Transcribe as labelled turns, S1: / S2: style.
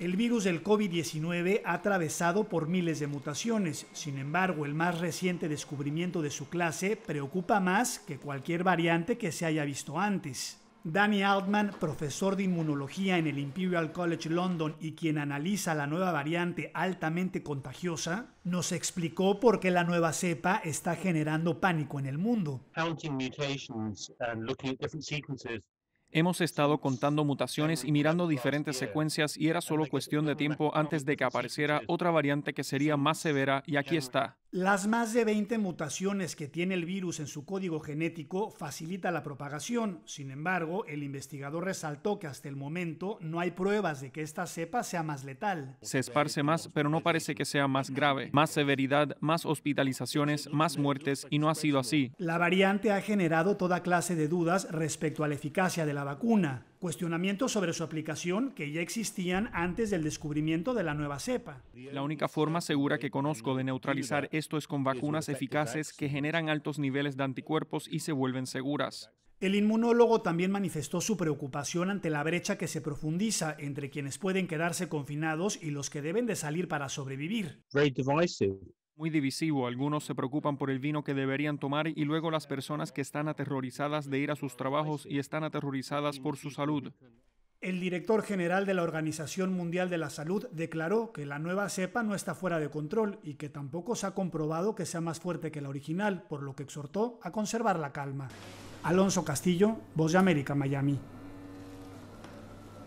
S1: El virus del COVID-19 ha atravesado por miles de mutaciones, sin embargo el más reciente descubrimiento de su clase preocupa más que cualquier variante que se haya visto antes. Danny Altman, profesor de inmunología en el Imperial College London y quien analiza la nueva variante altamente contagiosa, nos explicó por qué la nueva cepa está generando pánico en el mundo.
S2: Hemos estado contando mutaciones y mirando diferentes secuencias y era solo cuestión de tiempo antes de que apareciera otra variante que sería más severa y aquí está.
S1: Las más de 20 mutaciones que tiene el virus en su código genético facilita la propagación. Sin embargo, el investigador resaltó que hasta el momento no hay pruebas de que esta cepa sea más letal.
S2: Se esparce más, pero no parece que sea más grave. Más severidad, más hospitalizaciones, más muertes, y no ha sido así.
S1: La variante ha generado toda clase de dudas respecto a la eficacia de la vacuna cuestionamientos sobre su aplicación que ya existían antes del descubrimiento de la nueva cepa.
S2: La única forma segura que conozco de neutralizar esto es con vacunas eficaces que generan altos niveles de anticuerpos y se vuelven seguras.
S1: El inmunólogo también manifestó su preocupación ante la brecha que se profundiza entre quienes pueden quedarse confinados y los que deben de salir para sobrevivir
S2: muy divisivo. Algunos se preocupan por el vino que deberían tomar y luego las personas que están aterrorizadas de ir a sus trabajos y están aterrorizadas por su salud.
S1: El director general de la Organización Mundial de la Salud declaró que la nueva cepa no está fuera de control y que tampoco se ha comprobado que sea más fuerte que la original, por lo que exhortó a conservar la calma. Alonso Castillo, Voz de América, Miami.